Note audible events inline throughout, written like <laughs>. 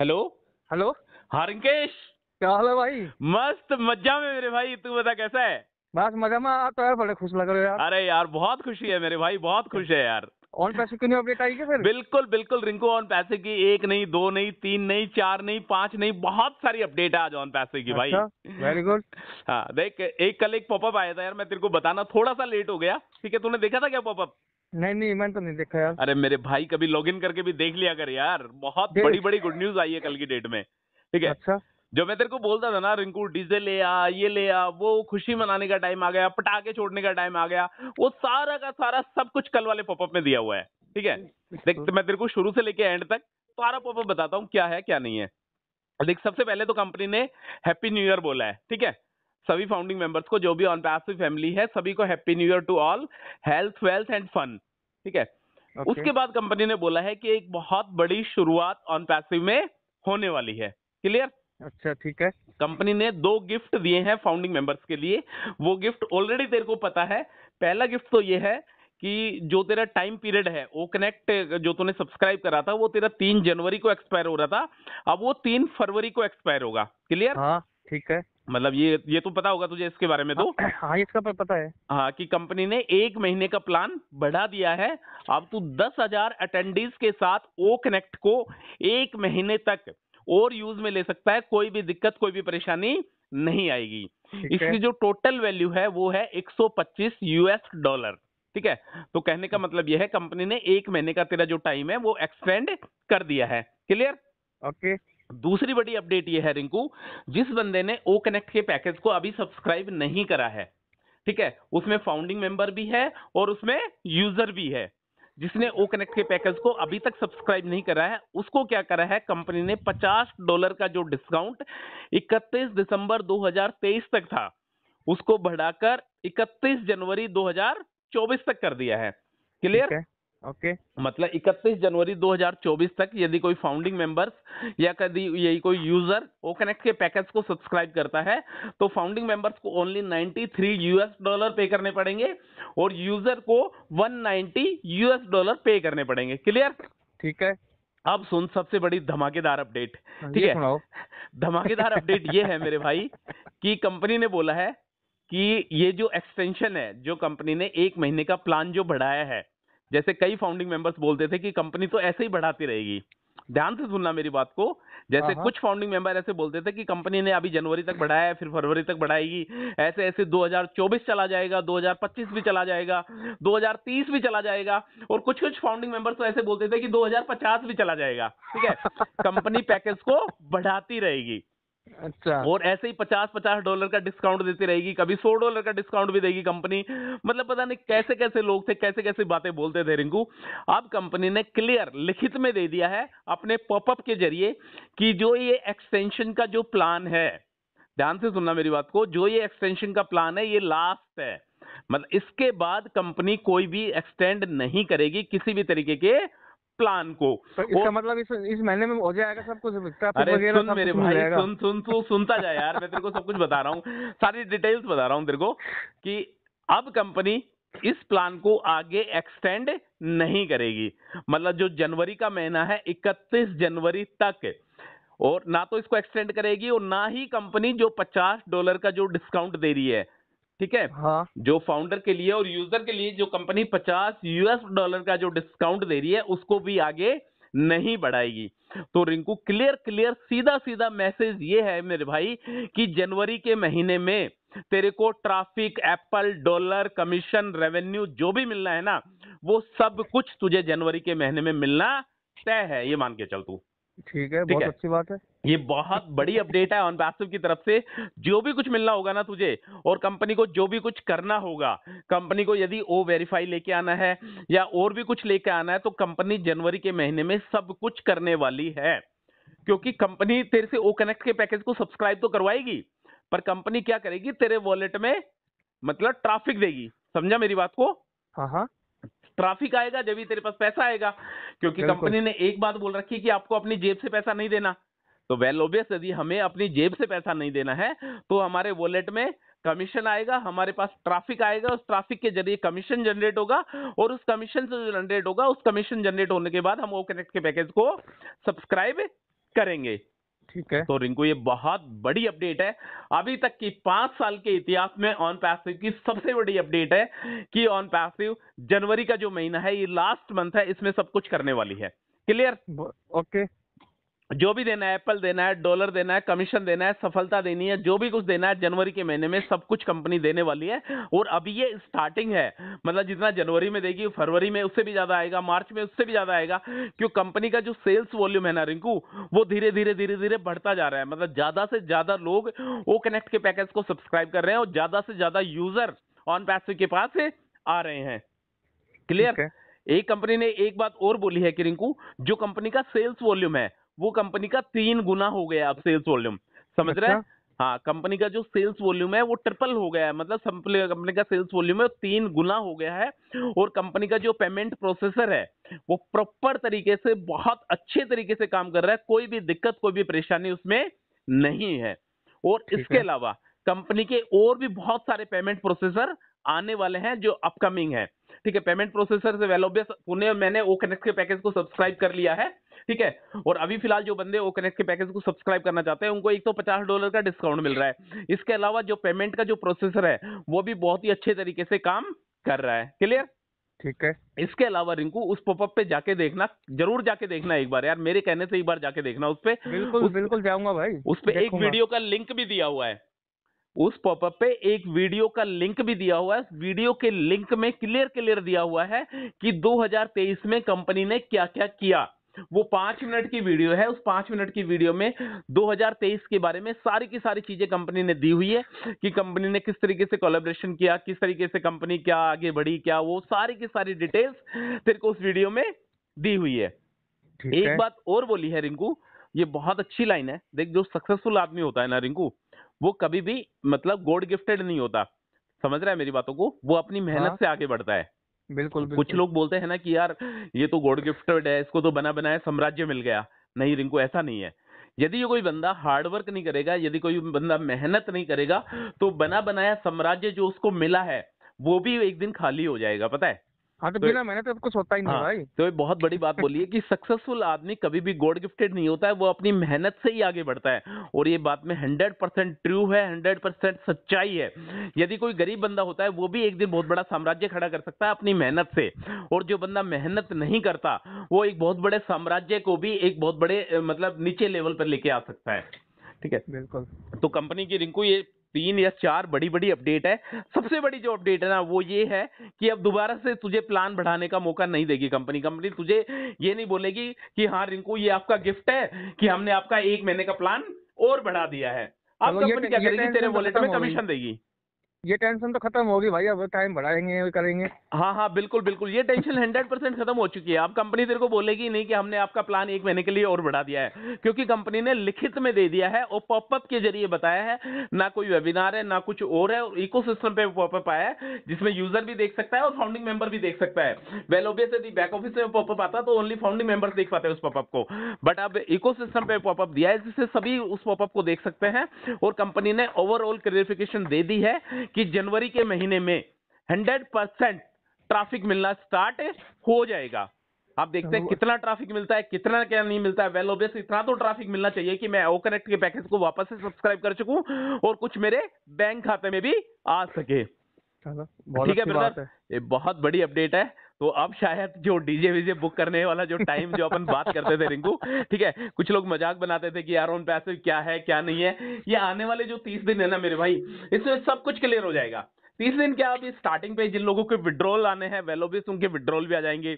Hello hello हाँ रिंकेश क्या हाल है भाई मस्त मजा में मेरे भाई तू बता कैसा है बस मजा में तो यार बड़े खुश लग रहे हो यार अरे यार बहुत खुशी है मेरे भाई बहुत खुश है यार ऑन पैसे की नहीं अपडेट आई क्या फिर बिल्कुल बिल्कुल रिंकू ऑन पैसे की एक नहीं दो नहीं तीन नहीं चार नहीं पांच नहीं बहुत सारी अपडेट है आज ऑन पैसे की भाई वेरी अच्छा, गुड हाँ देख एक कल एक पॉपअप आया था यार मैं तेरे को बताना थोड़ा सा लेट हो गया ठीक है तूने देखा था क्या पॉपअप नहीं नहीं मैंने तो नहीं देखा यार अरे मेरे भाई कभी लॉग इन करके भी देख लिया कर यार बहुत बड़ी बड़ी गुड न्यूज आई है कल की डेट में ठीक है अच्छा जो मैं तेरे को बोलता था ना रिंकू डीजे ले आ ये ले आ वो खुशी मनाने का टाइम आ गया पटाखे छोड़ने का टाइम आ गया वो सारा का सारा सब कुछ कल वाले पॉपअप में दिया हुआ है ठीक है देख तो मैं तेरे को शुरू से लेके एंड तक सारा पॉपअप बताता हूँ क्या है क्या नहीं है देख सबसे पहले तो कंपनी ने हैप्पी न्यू ईयर बोला है ठीक है सभी फाउंडिंग मेंबर्स को जो भी ऑन पैसिव फैमिली है सभी को happy new year to all health wealth and fun ठीक है okay. उसके बाद कंपनी ने बोला है कि एक बहुत बड़ी शुरुआत ऑन पैसिव में होने वाली है क्लियर अच्छा ठीक है कंपनी ने दो गिफ्ट दिए हैं फाउंडिंग मेंबर्स के लिए वो गिफ्ट ऑलरेडी तेरे को पता है पहला गिफ्ट तो ये है कि जो तेरा टाइम पीरियड है ओ कनेक्ट जो तूने सब्सक्राइब करा था वो तेरा तीन जनवरी को एक्सपायर हो रहा था अब वो तीन फरवरी को एक्सपायर होगा क्लियर हाँ ठीक है मतलब ये ये तो पता होगा तुझे इसके बारे में तो हाँ, <clears throat> हाँ इसका पर पता है हाँ कि कंपनी ने एक महीने का प्लान बढ़ा दिया है अब तू दस हजार अटेंडीज के साथ ओ कनेक्ट को एक महीने तक और यूज में ले सकता है कोई भी दिक्कत कोई भी परेशानी नहीं आएगी इसकी जो टोटल वैल्यू है वो है 125 यूएस डॉलर ठीक है तो कहने का मतलब यह है कंपनी ने एक महीने का तेरा जो टाइम है वो एक्सटेंड कर दिया है क्लियर ओके okay. दूसरी बड़ी अपडेट ये है रिंकू जिस बंदे ने ओ कनेक्ट के पैकेज को अभी सब्सक्राइब नहीं करा है ठीक है उसमें फाउंडिंग मेंबर भी है और उसमें यूजर भी है जिसने ओ कनेक्ट के पैकेज को अभी तक सब्सक्राइब नहीं करा है उसको क्या करा है कंपनी ने 50 डॉलर का जो डिस्काउंट 31 दिसंबर 2023 तक था उसको बढ़ाकर 31 जनवरी 2024 तक कर दिया है क्लियर ओके okay. मतलब 31 जनवरी 2024 तक यदि कोई फाउंडिंग मेंबर्स या कभी यही कोई यूजर ओ कनेक्ट के पैकेज को सब्सक्राइब करता है तो फाउंडिंग मेंबर्स को ओनली 93 यूएस डॉलर पे करने पड़ेंगे और यूजर को 190 यूएस डॉलर पे करने पड़ेंगे क्लियर ठीक है अब सुन सबसे बड़ी धमाकेदार अपडेट हाँ, ठीक है <laughs> धमाकेदार अपडेट ये है मेरे भाई कि कंपनी ने बोला है कि ये जो एक्सटेंशन है जो कंपनी ने एक महीने का प्लान जो बढ़ाया है जैसे कई फाउंडिंग मेंबर्स बोलते थे कि कंपनी तो ऐसे ही बढ़ाती रहेगी ध्यान से सुनना मेरी बात को जैसे हाँ, हाँ। कुछ फाउंडिंग मेंबर ऐसे बोलते थे कि कंपनी ने अभी जनवरी तक बढ़ाया है फिर फरवरी तक बढ़ाएगी ऐसे ऐसे 2024 चला जाएगा 2025 भी चला जाएगा 2030 भी चला जाएगा और कुछ कुछ फाउंडिंग मेंबर्स तो ऐसे बोलते थे कि 2050 भी चला जाएगा ठीक है कंपनी <laughs> पैकेज को बढ़ाती रहेगी अच्छा और ऐसे ही पचास पचास डॉलर का डिस्काउंट देती रहेगी कभी सौ डॉलर का डिस्काउंट भी देगी कंपनी मतलब पता नहीं कैसे कैसे लोग थे कैसे कैसे बातें बोलते थे रिंकू अब कंपनी ने क्लियर लिखित में दे दिया है अपने पॉपअप के जरिए कि जो ये एक्सटेंशन का जो प्लान है ध्यान से सुनना मेरी बात को जो ये एक्सटेंशन का प्लान है ये लास्ट है मतलब इसके बाद कंपनी कोई भी एक्सटेंड नहीं करेगी किसी भी तरीके के प्लान को तो इसका मतलब इस, इस महीने में हो जाएगा सब कुछ अरे सुन मेरे भाई सुन सुन तू सुनता जा यार मैं तेरे को सब कुछ बता रहा हूँ सारी डिटेल्स बता रहा हूँ तेरे को कि अब कंपनी इस प्लान को आगे एक्सटेंड नहीं करेगी मतलब जो जनवरी का महीना है 31 जनवरी तक और ना तो इसको एक्सटेंड करेगी और ना ही कंपनी जो 50 डॉलर का जो डिस्काउंट दे रही है ठीक है हाँ जो फाउंडर के लिए और यूजर के लिए जो कंपनी पचास यूएस डॉलर का जो डिस्काउंट दे रही है उसको भी आगे नहीं बढ़ाएगी तो रिंकू क्लियर क्लियर सीधा सीधा मैसेज ये है मेरे भाई कि जनवरी के महीने में तेरे को traffic apple dollar commission revenue जो भी मिलना है ना वो सब कुछ तुझे जनवरी के महीने में मिलना तय है ये मान के चल तू ठीक है बहुत है? अच्छी बात है ये बहुत बड़ी अपडेट है ऑन पैसिव की तरफ से जो भी कुछ मिलना होगा ना तुझे और कंपनी को जो भी कुछ करना होगा कंपनी को यदि ओ वेरीफाई लेके आना है या और भी कुछ लेके आना है तो कंपनी जनवरी के महीने में सब कुछ करने वाली है क्योंकि कंपनी तेरे से ओ कनेक्ट के पैकेज को सब्सक्राइब तो करवाएगी पर कंपनी क्या करेगी तेरे वॉलेट में मतलब ट्रैफिक देगी समझा मेरी बात को हाँ हाँ ट्रैफिक आएगा जब ही तेरे पास पैसा आएगा क्योंकि कंपनी ने एक बात बोल रखी है कि आपको अपनी जेब से पैसा नहीं देना तो वेल ओबियस यदि हमें अपनी जेब से पैसा नहीं देना है तो हमारे वॉलेट में कमीशन आएगा हमारे पास ट्रैफिक आएगा उस ट्रैफिक के जरिए कमीशन जनरेट होगा और उस कमीशन से जनरेट होगा उस कमीशन जनरेट होने के बाद हम वो कनेक्ट के पैकेज को सब्सक्राइब करेंगे ठीक है तो रिंकू ये बहुत बड़ी अपडेट है अभी तक की पांच साल के इतिहास में ऑन पैसिव की सबसे बड़ी अपडेट है कि ऑन पैसिव जनवरी का जो महीना है ये लास्ट मंथ है इसमें सब कुछ करने वाली है क्लियर ओके okay. जो भी देना है एप्पल देना है डॉलर देना है कमीशन देना है सफलता देनी है जो भी कुछ देना है जनवरी के महीने में सब कुछ कंपनी देने वाली है और अभी ये स्टार्टिंग है मतलब जितना जनवरी में देगी फरवरी में उससे भी ज़्यादा आएगा मार्च में उससे भी ज़्यादा आएगा क्यों कंपनी का जो सेल्स वॉल्यूम है ना रिंकू वो धीरे धीरे धीरे धीरे बढ़ता जा रहा है मतलब ज़्यादा से ज़्यादा लोग ओ कनेक्ट के पैकेज को सब्सक्राइब कर रहे हैं और ज़्यादा से ज़्यादा यूज़र ऑन पैसे के पास आ रहे हैं क्लियर एक कंपनी ने एक बात और बोली है कि रिंकू जो कंपनी का सेल्स वॉल्यूम है वो कंपनी का तीन गुना हो गया अब सेल्स वॉल्यूम समझ रहे हैं अच्छा। हाँ कंपनी का जो सेल्स वॉल्यूम है वो ट्रिपल हो गया है मतलब कंपनी का सेल्स वॉल्यूम है तीन गुना हो गया है और कंपनी का जो पेमेंट प्रोसेसर है वो प्रॉपर तरीके से बहुत अच्छे तरीके से काम कर रहा है कोई भी दिक्कत कोई भी परेशानी उसमें नहीं है और इसके अलावा कंपनी के और भी बहुत सारे पेमेंट प्रोसेसर आने वाले हैं जो अपकमिंग है ठीक है पेमेंट प्रोसेसर से वेलोबियस पुणे मैंने ओ कनेक्ट के पैकेज को सब्सक्राइब कर लिया है ठीक है और अभी फिलहाल जो बंदे ओ कनेक्ट के पैकेज को सब्सक्राइब करना चाहते हैं उनको एक तो पचास डॉलर का डिस्काउंट मिल रहा है इसके अलावा जो पेमेंट का जो प्रोसेसर है वो भी बहुत ही अच्छे तरीके से काम कर रहा है क्लियर ठीक है इसके अलावा रिंकू उस पॉपअप पे जाके देखना जरूर जाके देखना एक बार यार मेरे कहने से एक बार जाके देखना उस पे बिल्कुल उस, बिल्कुल जाऊंगा भाई उस पे एक वीडियो का लिंक भी दिया हुआ है उस पॉपअप पे एक वीडियो का लिंक भी दिया हुआ है वीडियो के लिंक में क्लियर क्लियर दिया हुआ है कि 2023 में कंपनी ने क्या क्या किया वो पांच मिनट की वीडियो है उस पांच मिनट की वीडियो में 2023 के बारे में सारी की सारी चीजें कंपनी ने दी हुई है कि कंपनी ने किस तरीके से कोलेब्रेशन किया किस तरीके से कंपनी क्या आगे बढ़ी क्या वो सारी की सारी डिटेल्स तेरे को उस वीडियो में दी हुई है एक है। बात और बोली है रिंकू ये बहुत अच्छी लाइन है देख जो सक्सेसफुल आदमी होता है ना रिंकू वो कभी भी मतलब गोड गिफ्टेड नहीं होता समझ रहा है मेरी बातों को वो अपनी मेहनत हाँ? से आगे बढ़ता है बिल्कुल, बिल्कुल कुछ लोग बोलते हैं ना कि यार ये तो गोड गिफ्टेड है इसको तो बना बनाया साम्राज्य मिल गया नहीं रिंकू ऐसा नहीं है यदि ये कोई बंदा हार्डवर्क नहीं करेगा यदि कोई बंदा मेहनत नहीं करेगा तो बना बनाया साम्राज्य जो उसको मिला है वो भी एक दिन खाली हो जाएगा पता है हाँ तो, तो, बिना मेहनत तो कुछ होता ही नहीं हाँ, भाई तो ये बहुत बड़ी बात बोली है कि सक्सेसफुल आदमी कभी भी गॉड गिफ्टेड नहीं होता है वो अपनी मेहनत से ही आगे बढ़ता है और ये बात में हंड्रेड परसेंट ट्रू है हंड्रेड परसेंट सच्चाई है यदि कोई गरीब बंदा होता है वो भी एक दिन बहुत बड़ा साम्राज्य खड़ा कर सकता है अपनी मेहनत से और जो बंदा मेहनत नहीं करता वो एक बहुत बड़े साम्राज्य को भी एक बहुत बड़े मतलब नीचे लेवल पर लेके आ सकता है ठीक है बिल्कुल तो कंपनी की रिंकू ये तीन या चार बड़ी बड़ी अपडेट है सबसे बड़ी जो अपडेट है ना वो ये है कि अब दोबारा से तुझे प्लान बढ़ाने का मौका नहीं देगी कंपनी कंपनी तुझे ये नहीं बोलेगी कि हाँ रिंकू ये आपका गिफ्ट है कि हमने आपका एक महीने का प्लान और बढ़ा दिया है अब कंपनी क्या करेगी तेरे वॉलेट में कमीशन देगी ये टेंशन तो खत्म होगी भाई अब टाइम बढ़ाएंगे करेंगे हाँ हाँ बिल्कुल बिल्कुल ये टेंशन हंड्रेड परसेंट खत्म हो चुकी है आप कंपनी तेरे को बोलेगी नहीं कि हमने आपका प्लान एक महीने के लिए और बढ़ा दिया है क्योंकि कंपनी ने लिखित में दे दिया है और पॉपअप के जरिए बताया है ना कोई वेबिनार है ना कुछ और है और इको पे पॉपअप आया है जिसमें यूजर भी देख सकता है और फाउंडिंग मेंबर भी देख सकता है वेल ओबियस यदि बैक ऑफिस में पॉपअप आता तो ओनली फाउंडिंग मेंबर देख पाते हैं उस पॉपअप को बट अब इको सिस्टम पे पॉपअप दिया है जिससे सभी उस पॉपअप को देख सकते हैं और कंपनी ने ओवरऑल क्लियरिफिकेशन दे दी है कि जनवरी के महीने में 100 परसेंट ट्रैफिक मिलना स्टार्ट हो जाएगा आप देखते हैं तो कितना ट्रैफिक मिलता है कितना क्या नहीं मिलता है वेल ओबियस इतना तो ट्रैफिक मिलना चाहिए कि मैं ओ कनेक्ट के पैकेज को वापस से सब्सक्राइब कर चुकू और कुछ मेरे बैंक खाते में भी आ सके ठीक है ब्रदर ये बहुत बड़ी अपडेट है तो अब शायद जो डीजे वीजे बुक करने वाला जो टाइम जो अपन बात करते थे रिंकू ठीक है कुछ लोग मजाक बनाते थे कि यार उन पैसे क्या है क्या नहीं है ये आने वाले जो तीस दिन है ना मेरे भाई इसमें सब कुछ क्लियर हो जाएगा तीस दिन क्या अभी स्टार्टिंग पे जिन लोगों के विड्रॉल आने हैं वेलोबिस उनके विड्रॉल भी आ जाएंगे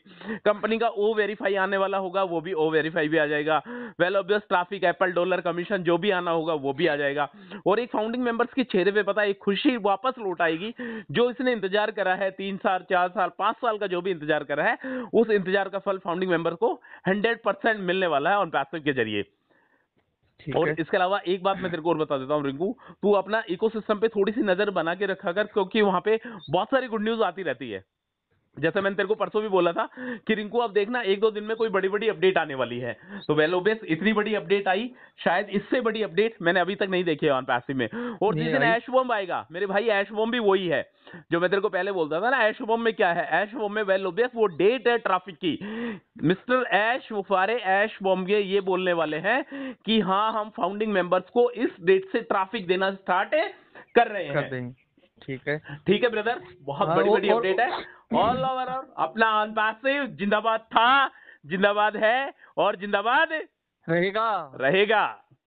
कंपनी का ओ वेरीफाई आने वाला होगा वो भी ओ वेरीफाई भी आ जाएगा वेलोबिस ट्राफिक एप्पल डॉलर कमीशन जो भी आना होगा वो भी आ जाएगा और एक फाउंडिंग मेंबर्स के चेहरे पे पता है एक खुशी वापस लौट आएगी जो इसने इंतजार करा है तीन साल चार साल पांच साल का जो भी इंतजार करा है उस इंतजार का फल फाउंडिंग मेंबर को हंड्रेड मिलने वाला है ऑन पैसिव के जरिए और इसके अलावा एक बात मैं तेरे को और बता देता हूँ रिंकू तू अपना इकोसिस्टम पे थोड़ी सी नजर बना के रखा कर क्योंकि वहाँ पे बहुत सारी गुड न्यूज आती रहती है जैसे मैंने तेरे को परसों भी बोला था कि रिंकू अब देखना एक दो दिन में कोई बड़ी बड़ी अपडेट आने वाली है तो वेल ओबेस इतनी बड़ी अपडेट आई शायद इससे बड़ी अपडेट मैंने अभी तक नहीं देखी है वन पैसी में और जिस दिन एशवम आएगा मेरे भाई एशवम भी वही है जो मैं तेरे को पहले बोलता था ना एशवम में क्या है एशवम में वेल ओबेस वो डेट है ट्रैफिक की मिस्टर ऐश वफारे ऐश बॉम्बे ये बोलने वाले हैं कि हाँ हम फाउंडिंग मेंबर्स को इस डेट से ट्रैफिक देना स्टार्ट eh, कर रहे हैं ठीक है ठीक है ब्रदर बहुत हाँ, बड़ी बड़ी अपडेट है ऑल ओवर अपना पास जिंदाबाद था जिंदाबाद है और जिंदाबाद रहेगा रहेगा